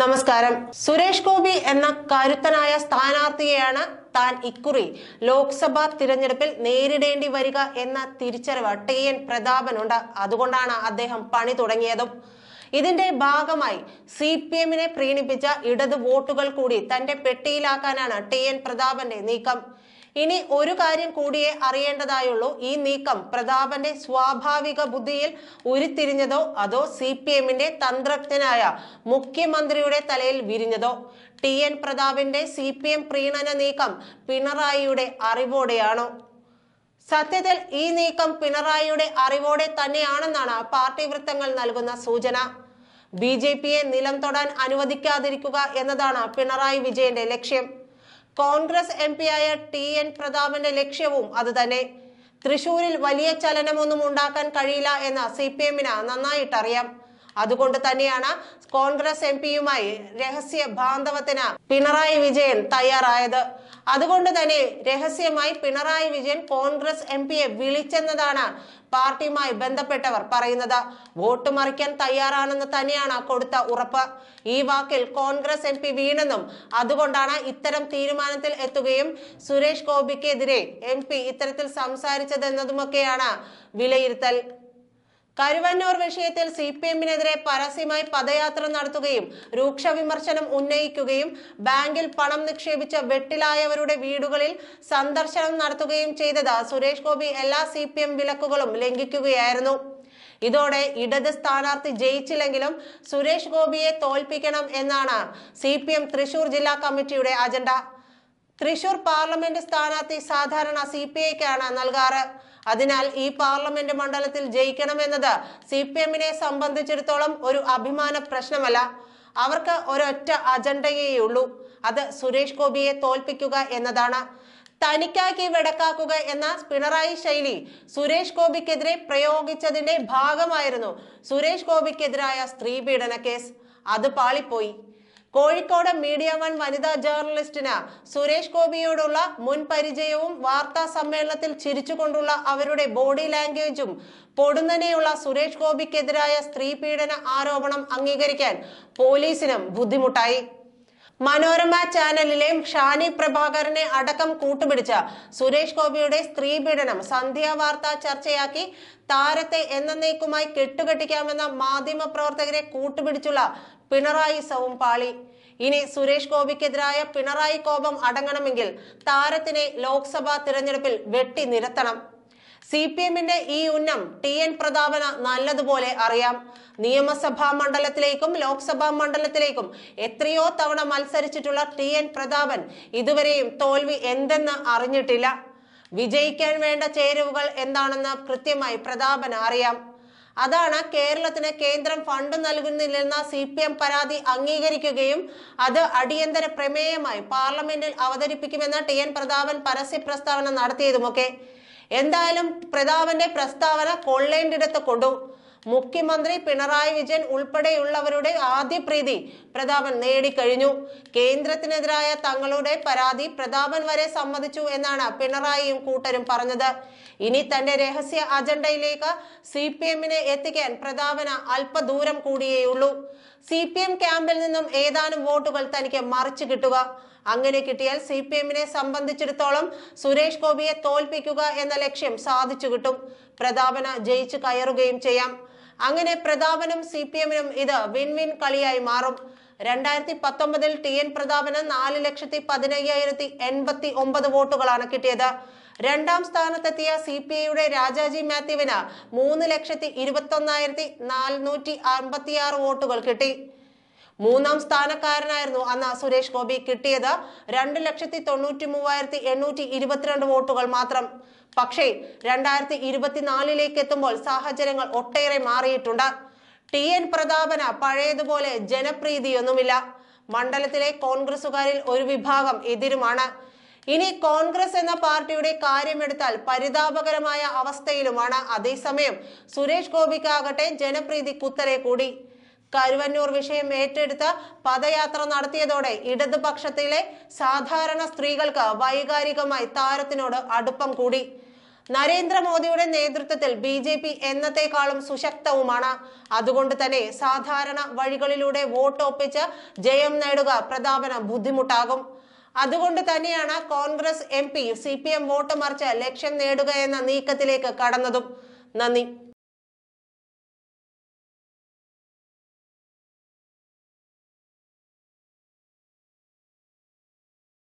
നമസ്കാരം സുരേഷ് ഗോപി എന്ന കരുത്തനായ സ്ഥാനാർത്ഥിയെയാണ് താൻ ഇക്കുറി ലോക്സഭാ തിരഞ്ഞെടുപ്പിൽ നേരിടേണ്ടി വരിക എന്ന തിരിച്ചറിവ് ടി എൻ പ്രതാപനുണ്ട് അതുകൊണ്ടാണ് അദ്ദേഹം പണി തുടങ്ങിയതും ഇതിന്റെ ഭാഗമായി സി പി എമ്മിനെ പ്രീണിപ്പിച്ച ഇടത് വോട്ടുകൾ കൂടി തന്റെ പെട്ടിയിലാക്കാനാണ് ടി എൻ പ്രതാപന്റെ നീക്കം ഇനി ഒരു കാര്യം കൂടിയേ അറിയേണ്ടതായുള്ളൂ ഈ നീക്കം പ്രതാപന്റെ സ്വാഭാവിക ബുദ്ധിയിൽ ഉരുത്തിരിഞ്ഞതോ അതോ സി പി എമ്മിന്റെ തന്ത്രജ്ഞനായ മുഖ്യമന്ത്രിയുടെ തലയിൽ വിരിഞ്ഞതോ ടി എൻ പ്രതാപിന്റെ സി പി എം പ്രീണന നീക്കം പിണറായിയുടെ അറിവോടെയാണോ സത്യത്തിൽ ഈ നീക്കം പിണറായിയുടെ അറിവോടെ തന്നെയാണെന്നാണ് പാർട്ടി വൃത്തങ്ങൾ നൽകുന്ന സൂചന ബി ജെ പിയെ നിലം തൊടാൻ അനുവദിക്കാതിരിക്കുക എന്നതാണ് പിണറായി വിജയന്റെ ലക്ഷ്യം കോൺഗ്രസ് എം ആയ ടി എൻ പ്രതാപന്റെ ലക്ഷ്യവും അതുതന്നെ തൃശൂരിൽ വലിയ ചലനമൊന്നും ഉണ്ടാക്കാൻ കഴിയില്ല എന്ന് സി പി എമ്മിന് നന്നായിട്ടറിയാം അതുകൊണ്ട് തന്നെയാണ് കോൺഗ്രസ് എം പിയുമായി രഹസ്യ ബാന്ധവത്തിന് പിണറായി വിജയൻ തയ്യാറായത് അതുകൊണ്ട് തന്നെ രഹസ്യമായി പിണറായി വിജയൻ കോൺഗ്രസ് എം പിയെ വിളിച്ചെന്നതാണ് പാർട്ടിയുമായി ബന്ധപ്പെട്ടവർ പറയുന്നത് വോട്ട് മറിക്കാൻ തയ്യാറാണെന്ന് തന്നെയാണ് കൊടുത്ത ഉറപ്പ് ഈ വാക്കിൽ കോൺഗ്രസ് എം പി വീണെന്നും അതുകൊണ്ടാണ് ഇത്തരം തീരുമാനത്തിൽ എത്തുകയും സുരേഷ് ഗോപിക്കെതിരെ എം പി ഇത്തരത്തിൽ സംസാരിച്ചതെന്നതുമൊക്കെയാണ് വിലയിരുത്തൽ കരുവന്നൂർ വിഷയത്തിൽ സി പി എമ്മിനെതിരെ പരസ്യമായി പദയാത്ര നടത്തുകയും രൂക്ഷ വിമർശനം ഉന്നയിക്കുകയും ബാങ്കിൽ പണം നിക്ഷേപിച്ച വെട്ടിലായവരുടെ വീടുകളിൽ സന്ദർശനം നടത്തുകയും ചെയ്തത് സുരേഷ് ഗോപി എല്ലാ സി വിലക്കുകളും ലംഘിക്കുകയായിരുന്നു ഇതോടെ ഇടത് സ്ഥാനാർത്ഥി ജയിച്ചില്ലെങ്കിലും സുരേഷ് ഗോപിയെ തോൽപ്പിക്കണം എന്നാണ് സി തൃശൂർ ജില്ലാ കമ്മിറ്റിയുടെ അജണ്ട തൃശൂർ പാർലമെന്റ് സ്ഥാനാർത്ഥി സാധാരണ സി പി ഐക്കാണ് നൽകാറ് അതിനാൽ ഈ പാർലമെന്റ് മണ്ഡലത്തിൽ ജയിക്കണമെന്നത് സി പി എമ്മിനെ സംബന്ധിച്ചിടത്തോളം ഒരു അഭിമാന പ്രശ്നമല്ല അവർക്ക് ഒരൊറ്റ അജണ്ടയേയുള്ളൂ അത് സുരേഷ് ഗോപിയെ തോൽപ്പിക്കുക എന്നതാണ് തനിക്കാക്കി വെടക്കാക്കുക എന്ന പിണറായി ശൈലി സുരേഷ് ഗോപിക്കെതിരെ പ്രയോഗിച്ചതിന്റെ ഭാഗമായിരുന്നു സുരേഷ് ഗോപിക്കെതിരായ സ്ത്രീ പീഡന കേസ് അത് പാളിപ്പോയി കോഴിക്കോട് മീഡിയ വൺ വനിതാ ജേർണലിസ്റ്റിന് സുരേഷ് ഗോപിയോടുള്ള മുൻ പരിചയവും വാർത്താ സമ്മേളനത്തിൽ ചിരിച്ചുകൊണ്ടുള്ള അവരുടെ ബോഡി ലാംഗ്വേജും പൊടുന്നനെയുള്ള സുരേഷ് ഗോപിക്കെതിരായ സ്ത്രീ പീഡന ആരോപണം അംഗീകരിക്കാൻ പോലീസിനും ബുദ്ധിമുട്ടായി മനോരമ ചാനലിലെ ഷാനി പ്രഭാകരനെ അടക്കം കൂട്ടുപിടിച്ച സുരേഷ് ഗോപിയുടെ സന്ധ്യാ വാർത്ത ചർച്ചയാക്കി താരത്തെ എന്നേക്കുമായി കെട്ടുകെട്ടിക്കാമെന്ന മാധ്യമ പ്രവർത്തകരെ കൂട്ടുപിടിച്ചുള്ള പിണറായി പാളി ഇനി സുരേഷ് ഗോപിക്കെതിരായ പിണറായി കോപം അടങ്ങണമെങ്കിൽ താരത്തിനെ ലോക്സഭാ തിരഞ്ഞെടുപ്പിൽ വെട്ടി നിരത്തണം സി പി എമ്മിന്റെ ഈ ഉന്നം ടി എൻ പ്രതാപന നല്ലതുപോലെ അറിയാം നിയമസഭാ മണ്ഡലത്തിലേക്കും ലോക്സഭാ മണ്ഡലത്തിലേക്കും എത്രയോ തവണ മത്സരിച്ചിട്ടുള്ള ടി എൻ പ്രതാപൻ ഇതുവരെയും തോൽവി എന്തെന്ന് അറിഞ്ഞിട്ടില്ല വിജയിക്കാൻ വേണ്ട ചേരുവകൾ എന്താണെന്ന് കൃത്യമായി പ്രതാപന് അറിയാം അതാണ് കേരളത്തിന് കേന്ദ്രം ഫണ്ട് നൽകുന്നില്ലെന്ന സി പി എം പരാതി അംഗീകരിക്കുകയും അത് അടിയന്തര പ്രമേയമായി പാർലമെന്റിൽ അവതരിപ്പിക്കുമെന്ന് ടി എൻ പ്രതാപൻ പരസ്യ പ്രസ്താവന നടത്തിയതുമൊക്കെ എന്തായാലും പ്രതാപന്റെ പ്രസ്താവന കൊള്ളേണ്ടിടത്ത് കൊണ്ടു മുഖ്യമന്ത്രി പിണറായി വിജയൻ ഉൾപ്പെടെയുള്ളവരുടെ ആദ്യ പ്രീതി പ്രതാപൻ നേടിക്കഴിഞ്ഞു കേന്ദ്രത്തിനെതിരായ തങ്ങളുടെ പരാതി പ്രതാപൻ വരെ സമ്മതിച്ചു എന്നാണ് പിണറായിയും കൂട്ടരും പറഞ്ഞത് ഇനി തന്റെ രഹസ്യ അജണ്ടയിലേക്ക് സി പി എമ്മിനെ എത്തിക്കാൻ പ്രതാപന അല്പദൂരം കൂടിയേയുള്ളൂ സി പി എം ക്യാമ്പിൽ നിന്നും ഏതാനും വോട്ടുകൾ തനിക്ക് മറിച്ചു കിട്ടുക അങ്ങനെ കിട്ടിയാൽ സി പി എമ്മിനെ സംബന്ധിച്ചിടത്തോളം സുരേഷ് ഗോപിയെ തോൽപ്പിക്കുക എന്ന ലക്ഷ്യം സാധിച്ചു കിട്ടും പ്രതാപന ജയിച്ചു കയറുകയും ചെയ്യാം അങ്ങനെ പ്രതാപനും സി പി എമ്മിനും ഇത് വിൻ വിൻ കളിയായി മാറും രണ്ടായിരത്തി പത്തൊമ്പതിൽ ടി എൻ പ്രതാപന് നാല് ലക്ഷത്തി പതിനയ്യായിരത്തി എൺപത്തി ഒമ്പത് വോട്ടുകളാണ് കിട്ടിയത് രണ്ടാം സ്ഥാനത്തെത്തിയ സി പി ഐയുടെ രാജാജി മാത്യുവിന് മൂന്ന് ലക്ഷത്തി ഇരുപത്തി ഒന്നായിരത്തി നാനൂറ്റി അമ്പത്തിയാറ് വോട്ടുകൾ കിട്ടി മൂന്നാം സ്ഥാനക്കാരനായിരുന്നു അന്ന് സുരേഷ് ഗോപി കിട്ടിയത് രണ്ട് ലക്ഷത്തി തൊണ്ണൂറ്റി മൂവായിരത്തി എണ്ണൂറ്റി ഇരുപത്തിരണ്ട് വോട്ടുകൾ മാത്രം പക്ഷേ രണ്ടായിരത്തി ഇരുപത്തിനാലിലേക്ക് എത്തുമ്പോൾ സാഹചര്യങ്ങൾ ഒട്ടേറെ മാറിയിട്ടുണ്ട് ടി എൻ പ്രതാപന പഴയതുപോലെ ജനപ്രീതിയൊന്നുമില്ല മണ്ഡലത്തിലെ കോൺഗ്രസുകാരിൽ ഒരു വിഭാഗം എതിരുമാണ് ഇനി കോൺഗ്രസ് എന്ന പാർട്ടിയുടെ കാര്യമെടുത്താൽ പരിതാപകരമായ അവസ്ഥയിലുമാണ് അതേസമയം സുരേഷ് ഗോപിക്കാകട്ടെ ജനപ്രീതി കുത്തരെ കൂടി കരുവന്നൂർ വിഷയം ഏറ്റെടുത്ത് പദയാത്ര നടത്തിയതോടെ ഇടതുപക്ഷത്തിലെ സാധാരണ സ്ത്രീകൾക്ക് വൈകാരികമായി താരത്തിനോട് അടുപ്പം കൂടി നരേന്ദ്രമോദിയുടെ നേതൃത്വത്തിൽ ബി ജെ പി എന്നത്തെക്കാളും സുശക്തവുമാണ് അതുകൊണ്ട് തന്നെ സാധാരണ വഴികളിലൂടെ വോട്ടൊപ്പിച്ച് ജയം നേടുക പ്രതാപന ബുദ്ധിമുട്ടാകും അതുകൊണ്ട് തന്നെയാണ് Congress M P C P M vote മറിച്ച് ലക്ഷ്യം നേടുക എന്ന നീക്കത്തിലേക്ക് കടന്നതും നന്ദി